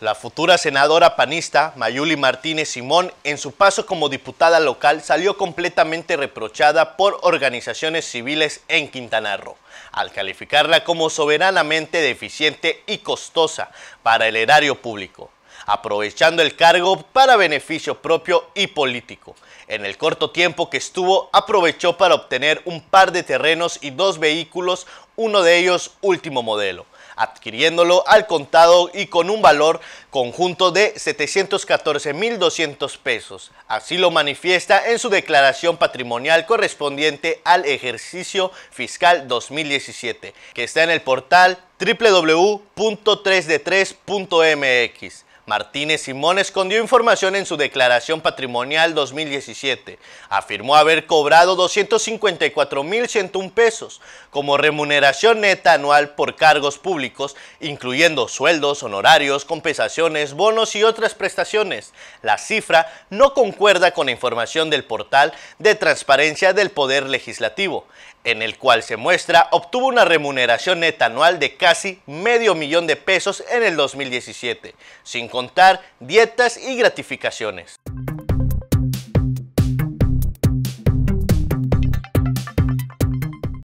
La futura senadora panista Mayuli Martínez Simón, en su paso como diputada local, salió completamente reprochada por organizaciones civiles en Quintana Roo, al calificarla como soberanamente deficiente y costosa para el erario público aprovechando el cargo para beneficio propio y político. En el corto tiempo que estuvo, aprovechó para obtener un par de terrenos y dos vehículos, uno de ellos último modelo adquiriéndolo al contado y con un valor conjunto de 714.200 pesos. Así lo manifiesta en su declaración patrimonial correspondiente al ejercicio fiscal 2017, que está en el portal www.3d3.mx. Martínez Simón escondió información en su declaración patrimonial 2017. Afirmó haber cobrado 254.101 pesos como remuneración neta anual por cargos públicos, incluyendo sueldos, honorarios, compensaciones, bonos y otras prestaciones. La cifra no concuerda con la información del portal de transparencia del Poder Legislativo en el cual se muestra, obtuvo una remuneración neta anual de casi medio millón de pesos en el 2017, sin contar dietas y gratificaciones.